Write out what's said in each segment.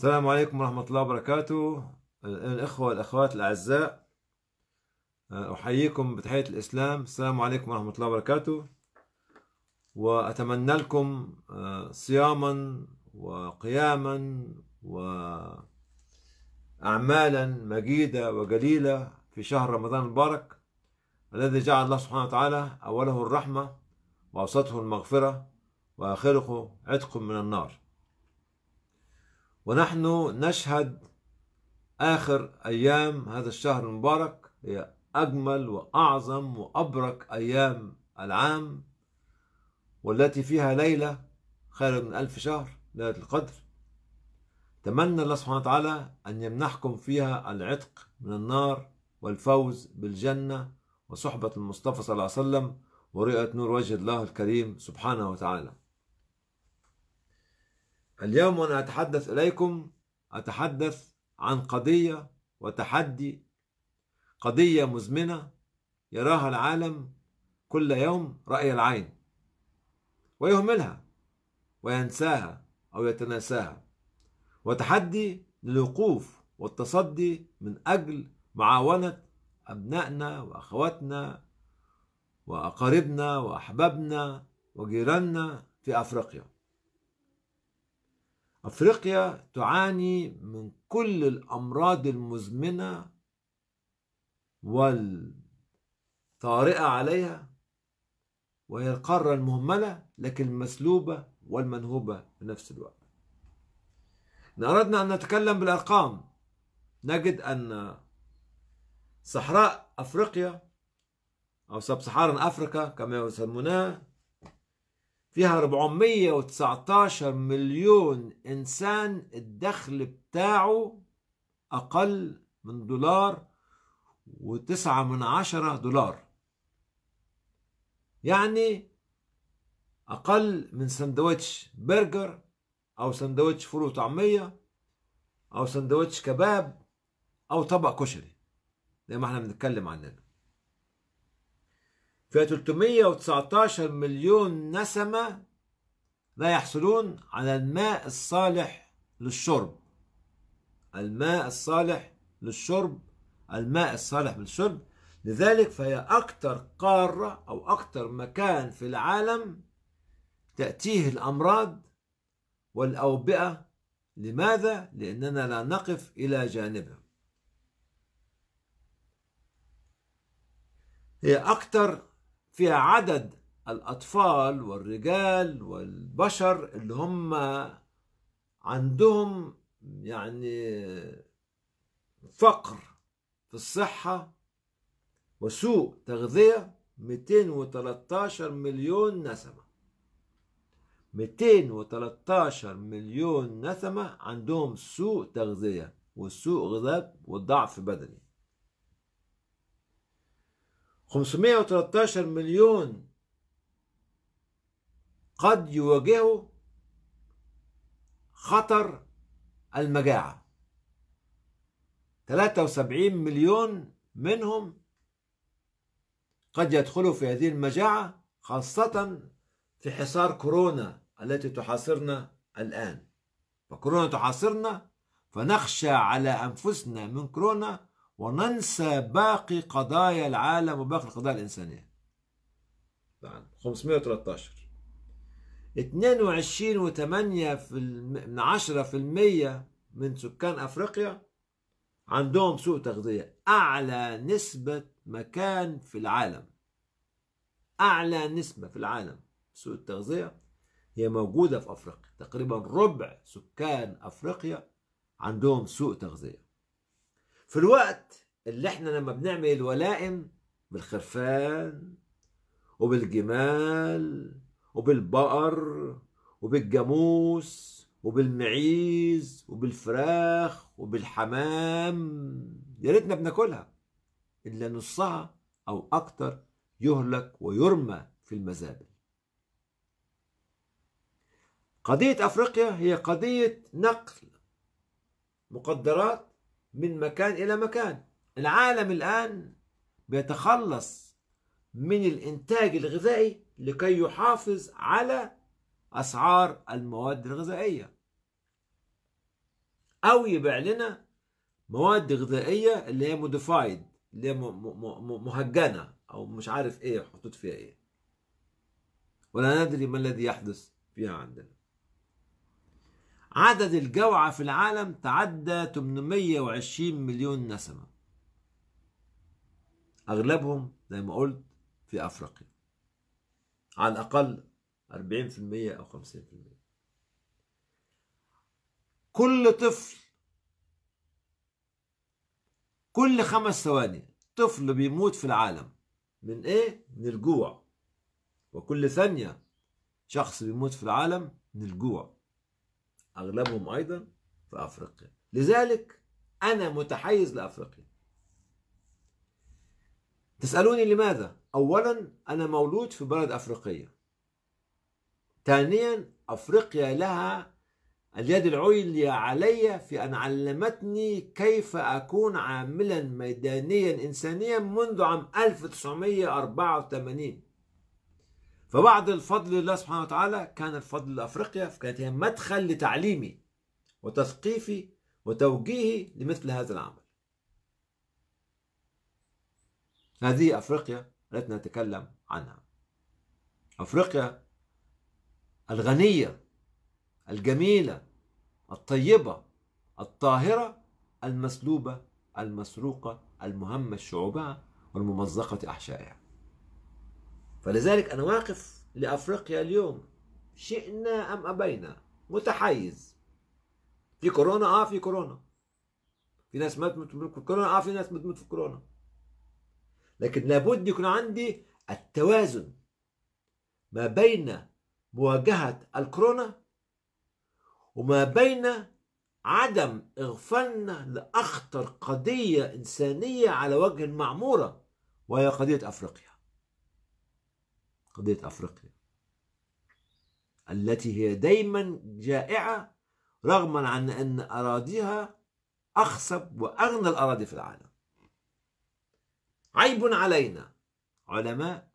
السلام عليكم ورحمة الله وبركاته الإخوة والأخوات الأعزاء أحييكم بتحية الإسلام السلام عليكم ورحمة الله وبركاته وأتمنى لكم آه، صياما وقياما وأعمالا مجيدة وجليلة في شهر رمضان المبارك الذي جعل الله سبحانه وتعالى أوله الرحمة وأوسطه المغفرة وآخره عتق من النار ونحن نشهد آخر أيام هذا الشهر المبارك هي أجمل وأعظم وأبرك أيام العام والتي فيها ليلة خير من ألف شهر ليلة القدر تمنى الله سبحانه وتعالى أن يمنحكم فيها العتق من النار والفوز بالجنة وصحبة المصطفى صلى الله عليه وسلم ورؤية نور وجه الله الكريم سبحانه وتعالى اليوم أنا أتحدث إليكم أتحدث عن قضية وتحدي قضية مزمنة يراها العالم كل يوم رأي العين ويهملها وينساها أو يتناساها وتحدي للوقوف والتصدي من أجل معاونة أبنائنا وأخواتنا وأقاربنا وأحبابنا وجيراننا في أفريقيا أفريقيا تعاني من كل الأمراض المزمنة والطارئة عليها وهي القارة المهملة لكن المسلوبة والمنهوبة في نفس الوقت إن أردنا أن نتكلم بالأرقام نجد أن صحراء أفريقيا أو سب أفريقيا كما يسمونها فيها 419 مليون إنسان الدخل بتاعه أقل من دولار وتسعة من عشرة دولار يعني أقل من سندوتش برجر أو سندوتش فول وطعمية أو سندوتش كباب أو طبق كشري زي ما احنا بنتكلم عننا فيها 319 مليون نسمة لا يحصلون على الماء الصالح للشرب الماء الصالح للشرب الماء الصالح للشرب لذلك فهي أكثر قارة أو أكثر مكان في العالم تأتيه الأمراض والأوبئة لماذا؟ لأننا لا نقف إلى جانبها هي أكثر فيها عدد الأطفال والرجال والبشر اللي هم عندهم يعني فقر في الصحة وسوء تغذية 213 مليون نسمة 213 مليون نسمة عندهم سوء تغذية وسوء غذاء وضعف بدني 513 مليون قد يواجهوا خطر المجاعة 73 مليون منهم قد يدخلوا في هذه المجاعة خاصة في حصار كورونا التي تحاصرنا الآن فكورونا تحاصرنا فنخشى على أنفسنا من كورونا وننسى باقي قضايا العالم وباقي القضايا الإنسانية طبعا 513 22 و8 من 10% من سكان أفريقيا عندهم سوء تغذية أعلى نسبة مكان في العالم أعلى نسبة في العالم سوء التغذية هي موجودة في أفريقيا تقريبا ربع سكان أفريقيا عندهم سوء تغذية في الوقت اللي احنا لما بنعمل الولائم بالخرفان وبالجمال وبالبقر وبالجاموس وبالمعيز وبالفراخ وبالحمام يا ريتنا بناكلها الا نصها او اكتر يهلك ويرمى في المزابل قضيه افريقيا هي قضيه نقل مقدرات من مكان إلى مكان العالم الآن بيتخلص من الإنتاج الغذائي لكي يحافظ على أسعار المواد الغذائية أو يبيع لنا مواد غذائية اللي هي موديفايد اللي هي مهجنة أو مش عارف إيه حطوط فيها إيه ولا ندري ما الذي يحدث فيها عندنا عدد الجوعى في العالم تعدى 820 مليون نسمة أغلبهم زي ما قلت في أفريقيا على الأقل 40% أو 50% كل طفل كل خمس ثواني طفل بيموت في العالم من ايه؟ من الجوع وكل ثانية شخص بيموت في العالم من الجوع أغلبهم أيضا في أفريقيا لذلك أنا متحيز لأفريقيا تسألوني لماذا؟ أولا أنا مولود في بلد أفريقية ثانيا أفريقيا لها اليد العليا علي في أن علمتني كيف أكون عاملا ميدانيا إنسانيا منذ عام 1984 فبعد الفضل لله سبحانه وتعالى كان الفضل لأفريقيا فكانت هي مدخل لتعليمي وتثقيفي وتوجيهي لمثل هذا العمل هذه أفريقيا التي نتكلم عنها أفريقيا الغنية الجميلة الطيبة الطاهرة المسلوبة المسروقة المهمة شعوبها والممزقة أحشائها فلذلك أنا واقف لأفريقيا اليوم شئنا أم أبينا متحيز في كورونا آه في كورونا في ناس ما تموت في كورونا آه في ناس بتموت في كورونا لكن لابد يكون عندي التوازن ما بين مواجهة الكورونا وما بين عدم إغفالنا لأخطر قضية إنسانية على وجه المعمورة وهي قضية أفريقيا قضية أفريقيا التي هي دايما جائعة رغما عن أن أراضيها أخصب وأغنى الأراضي في العالم عيب علينا علماء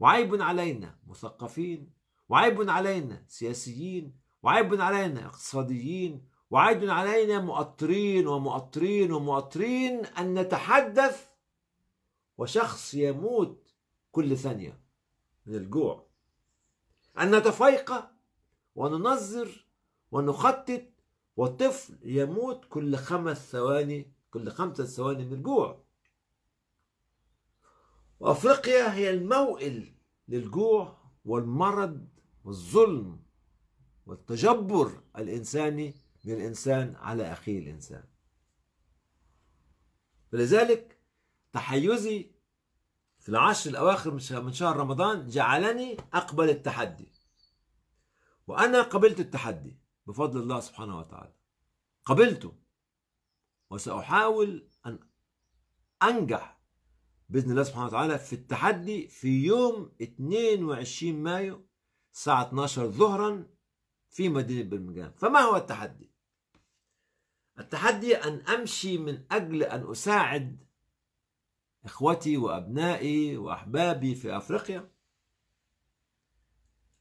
وعيب علينا مثقفين وعيب علينا سياسيين وعيب علينا اقتصاديين وعيب علينا مؤطرين ومؤطرين ومؤطرين أن نتحدث وشخص يموت كل ثانية من الجوع أن نتفيق وننظر ونخطط والطفل يموت كل خمس ثواني كل خمسة ثواني من الجوع وأفريقيا هي الموئل للجوع والمرض والظلم والتجبر الإنساني للإنسان على أخيه الإنسان ولذلك تحيزي العشر الأواخر من شهر رمضان جعلني أقبل التحدي وأنا قبلت التحدي بفضل الله سبحانه وتعالى قبلته وسأحاول أن أنجح بإذن الله سبحانه وتعالى في التحدي في يوم 22 مايو الساعة 12 ظهرا في مدينة برمجان فما هو التحدي؟ التحدي أن أمشي من أجل أن أساعد إخوتي وأبنائي وأحبابي في أفريقيا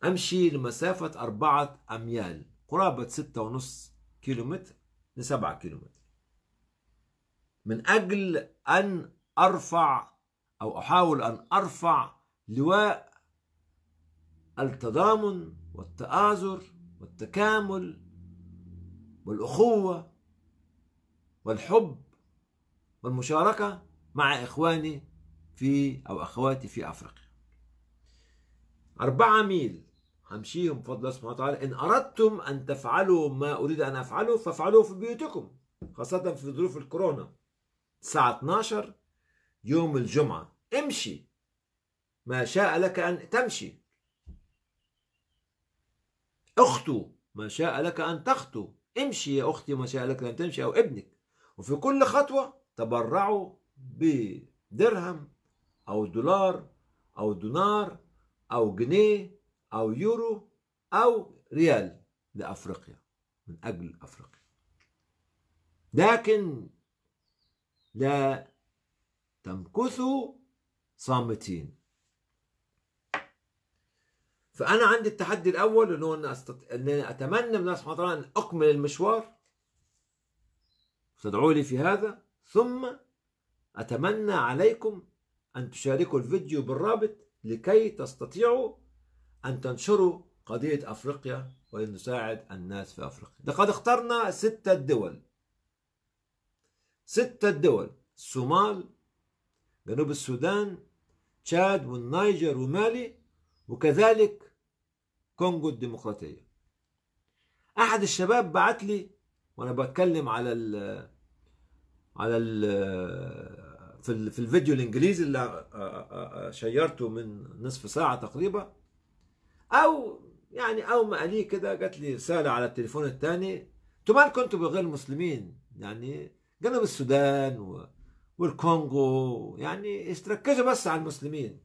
أمشي لمسافة أربعة أميال قرابة ستة ونص كيلومتر لسبعة كيلومتر من أجل أن أرفع أو أحاول أن أرفع لواء التضامن والتآزر والتكامل والأخوة والحب والمشاركة مع إخواني في أو أخواتي في أفريقيا أربعة ميل همشيهم بفضل الله سبحانه وتعالى إن أردتم أن تفعلوا ما أريد أن أفعله فافعلوه في بيوتكم خاصة في ظروف الكورونا الساعة 12 يوم الجمعة امشي ما شاء لك أن تمشي اخطو ما شاء لك أن تخطو امشي يا أختي ما شاء لك أن تمشي أو ابنك وفي كل خطوة تبرعوا بدرهم أو دولار أو دينار أو جنيه أو يورو أو ريال لأفريقيا من أجل أفريقيا لكن لا تمكثوا صامتين فأنا عندي التحدي الأول اللي هو أن, أستط... أن أتمنى من الله سبحانه وتعالى أن أكمل المشوار تدعوا لي في هذا ثم أتمنى عليكم أن تشاركوا الفيديو بالرابط لكي تستطيعوا أن تنشروا قضية أفريقيا ولنساعد الناس في أفريقيا لقد اخترنا ستة دول ستة دول الصومال جنوب السودان تشاد والنيجر ومالي وكذلك كونغو الديمقراطية أحد الشباب بعت لي وأنا بتكلم على ال على ال في في الفيديو الانجليزي اللي آه، آه، آه، شيرته من نصف ساعه تقريبا او يعني او ما قاليه كده جات لي رساله على التليفون الثاني تمان مالكم بغير المسلمين يعني جنوب السودان والكونغو يعني استركزوا بس على المسلمين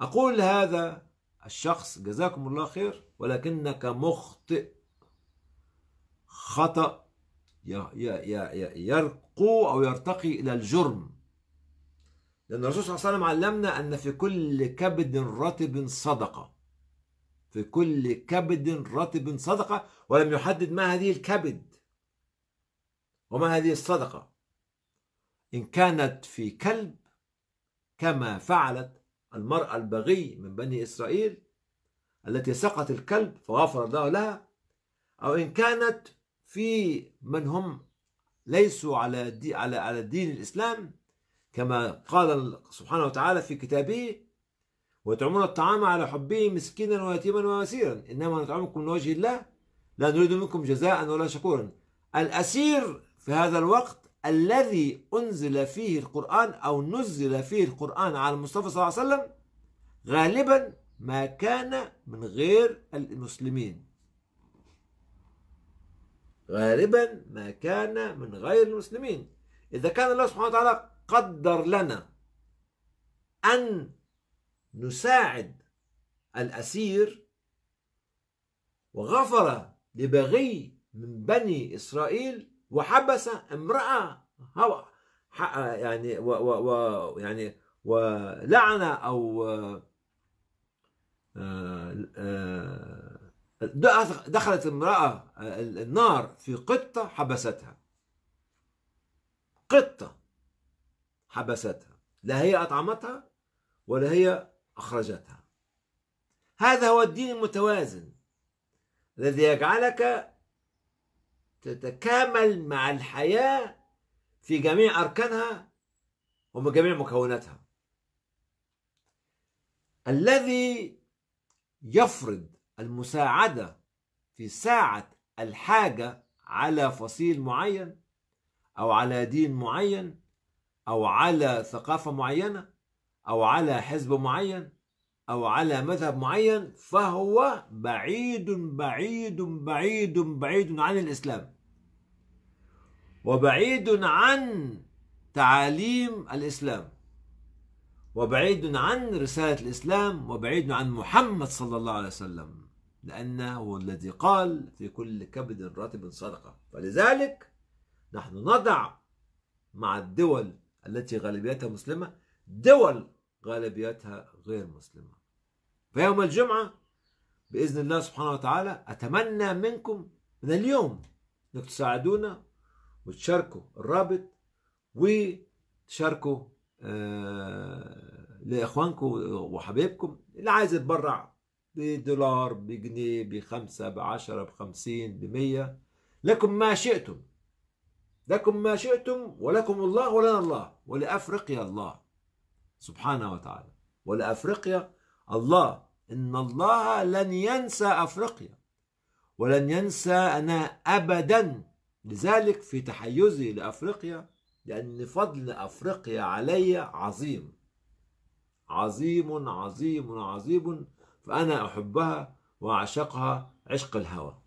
اقول لهذا الشخص جزاكم الله خير ولكنك مخطئ خطأ يا يا يركب القوه أو يرتقي إلى الجرم لأن الرسول صلى الله عليه وسلم علمنا أن في كل كبد رطب صدقة في كل كبد رطب صدقة ولم يحدد ما هذه الكبد وما هذه الصدقة إن كانت في كلب كما فعلت المرأة البغي من بني إسرائيل التي سقط الكلب فغفر الله لها أو إن كانت في من هم ليسوا على دي على على دين الإسلام كما قال سبحانه وتعالى في كتابه ويطعمون الطعام على حبه مسكينا ويتيما واسيرا إنما نطعمكم لوجه الله لا نريد منكم جزاء ولا شكورا الأسير في هذا الوقت الذي أنزل فيه القرآن أو نزل فيه القرآن على المصطفى صلى الله عليه وسلم غالبا ما كان من غير المسلمين غالبا ما كان من غير المسلمين إذا كان الله سبحانه وتعالى قدر لنا أن نساعد الأسير وغفر لبغي من بني إسرائيل وحبس امرأة هو يعني و و و يعني ولعن أو آه، آه، دخلت امرأة النار في قطة حبستها قطة حبستها لا هي أطعمتها ولا هي أخرجتها هذا هو الدين المتوازن الذي يجعلك تتكامل مع الحياة في جميع أركانها جميع مكوناتها الذي يفرض المساعدة في ساعة الحاجة على فصيل معين أو على دين معين أو على ثقافة معينة أو على حزب معين أو على مذهب معين فهو بعيد بعيد بعيد بعيد عن الإسلام وبعيد عن تعاليم الإسلام وبعيد عن رسالة الإسلام وبعيد عن محمد صلى الله عليه وسلم لأنه الذي قال في كل كبد راتب صدقة فلذلك نحن نضع مع الدول التي غالبيتها مسلمة دول غالبيتها غير مسلمة فيوم الجمعة بإذن الله سبحانه وتعالى أتمنى منكم من اليوم أنك تساعدونا وتشاركوا الرابط وتشاركوا آه لإخوانكم وحبايبكم اللي عايز يتبرع بدولار بجنيه بخمسة بعشرة بخمسين بمية لكم ما شئتم لكم ما شئتم ولكم الله ولنا الله ولأفريقيا الله سبحانه وتعالى ولأفريقيا الله إن الله لن ينسى أفريقيا ولن ينسى أنا أبدا لذلك في تحيزي لأفريقيا لأن فضل أفريقيا علي عظيم عظيم عظيم عظيم فأنا أحبها وأعشقها عشق الهوى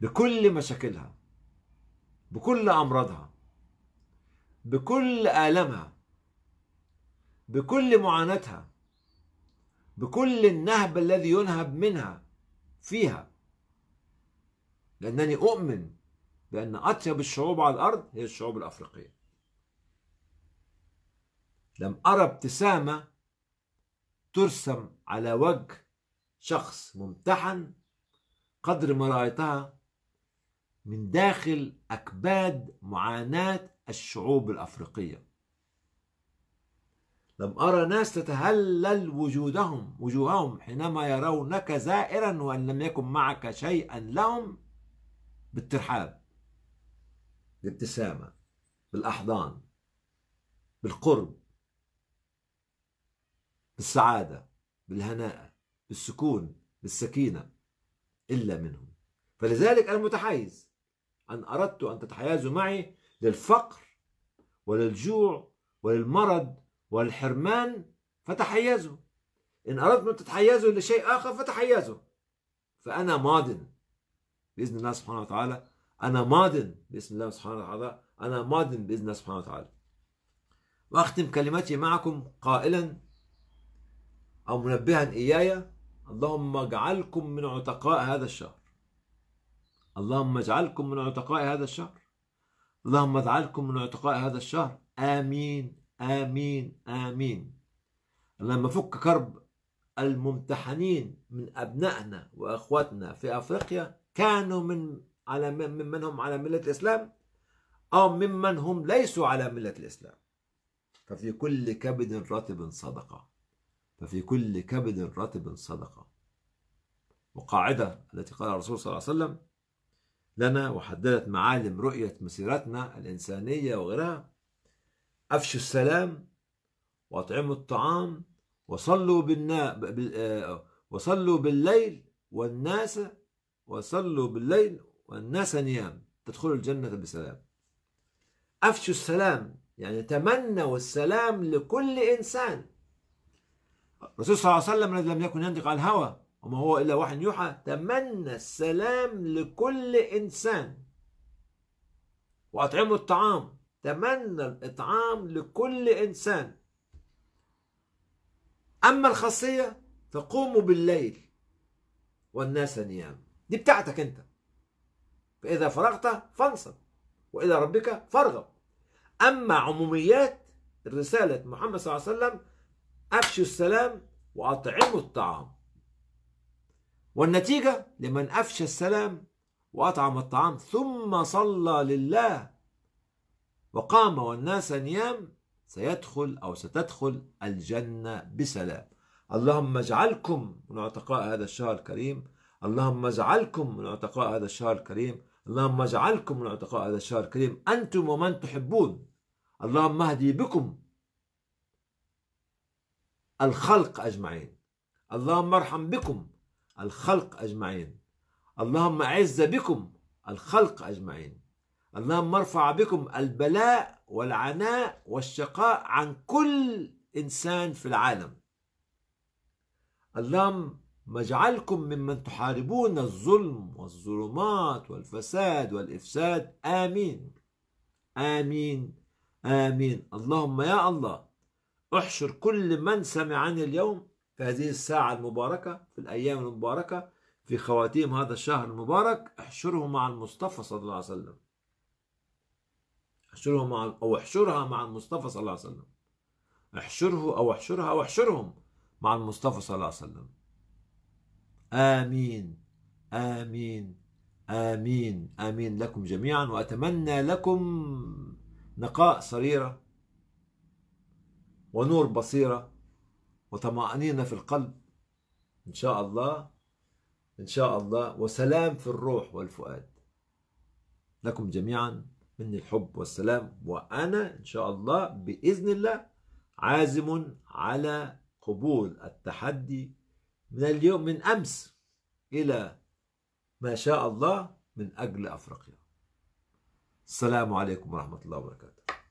بكل مشاكلها بكل أمراضها بكل آلامها بكل معاناتها بكل النهب الذي ينهب منها فيها لأنني أؤمن بأن أطيب الشعوب على الأرض هي الشعوب الأفريقية لم أرى ابتسامة ترسم على وجه شخص ممتحن قدر ما رأيتها من داخل أكباد معاناة الشعوب الأفريقية لم أرى ناس تتهلل وجودهم وجوههم حينما يرونك زائرا وأن لم يكن معك شيئا لهم بالترحاب بالابتسامة بالأحضان بالقرب بالسعادة بالهناء بالسكون بالسكينة إلا منهم فلذلك أنا متحيز أن أردت أن تتحيزوا معي للفقر وللجوع وللمرض والحرمان فتحيزوا إن أردتم أن تتحيزوا لشيء آخر فتحيزوا فأنا ماض بإذن الله سبحانه وتعالى أنا ماض بإذن الله سبحانه وتعالى أنا ماض بإذن الله سبحانه وتعالى وأختم كلمتي معكم قائلا أو منبها إياي اللهم اجعلكم من عتقاء هذا الشهر اللهم اجعلكم من عتقاء هذا الشهر اللهم اجعلكم من عتقاء هذا الشهر آمين آمين آمين اللهم فك كرب الممتحنين من أبنائنا وأخواتنا في أفريقيا كانوا من على ممن هم على ملة الإسلام أو ممن هم ليسوا على ملة الإسلام ففي كل كبد رطب صدقه ففي كل كبد رطب صدقة وقاعدة التي قالها الرسول صلى الله عليه وسلم لنا وحددت معالم رؤية مسيرتنا الإنسانية وغيرها أفشوا السلام وأطعموا الطعام وصلوا بالنا وصلوا بالليل والناس وصلوا بالليل والناس نيام تدخلوا الجنة بسلام أفشوا السلام يعني تمنوا السلام لكل إنسان الرسول صلى الله عليه وسلم لم يكن ينطق عن الهوى وما هو إلا وحي يوحى تمنى السلام لكل إنسان وأطعموا الطعام تمنى الإطعام لكل إنسان أما الخاصية فقوموا بالليل والناس نيام دي بتاعتك أنت فإذا فرغت فانصب وإلى ربك فارغب أما عموميات رسالة محمد صلى الله عليه وسلم أفشوا السلام وأطعموا الطعام والنتيجة لمن أفشى السلام وأطعم الطعام ثم صلى لله وقام والناس نيام سيدخل أو ستدخل الجنة بسلام اللهم اجعلكم من عتقاء هذا الشهر الكريم اللهم اجعلكم من عتقاء هذا الشهر الكريم اللهم اجعلكم من عتقاء هذا الشهر الكريم أنتم ومن تحبون اللهم اهدي بكم الخلق أجمعين اللهم ارحم بكم الخلق أجمعين اللهم أعز بكم الخلق أجمعين اللهم ارفع بكم البلاء والعناء والشقاء عن كل إنسان في العالم اللهم مجعلكم ممن تحاربون الظلم والظلمات والفساد والإفساد آمين آمين آمين اللهم يا الله احشر كل من سمع عني اليوم في هذه الساعة المباركة في الأيام المباركة في خواتيم هذا الشهر المبارك احشرهم مع المصطفى صلى الله عليه وسلم احشرهم مع أو احشرها مع المصطفى صلى الله عليه وسلم احشره أو احشرها أو احشرهم مع المصطفى صلى الله عليه وسلم آمين آمين آمين آمين لكم جميعا وأتمنى لكم نقاء سريرة ونور بصيرة وطمأنينة في القلب إن شاء الله إن شاء الله وسلام في الروح والفؤاد لكم جميعا مني الحب والسلام وأنا إن شاء الله بإذن الله عازم على قبول التحدي من اليوم من أمس إلى ما شاء الله من أجل أفريقيا السلام عليكم ورحمة الله وبركاته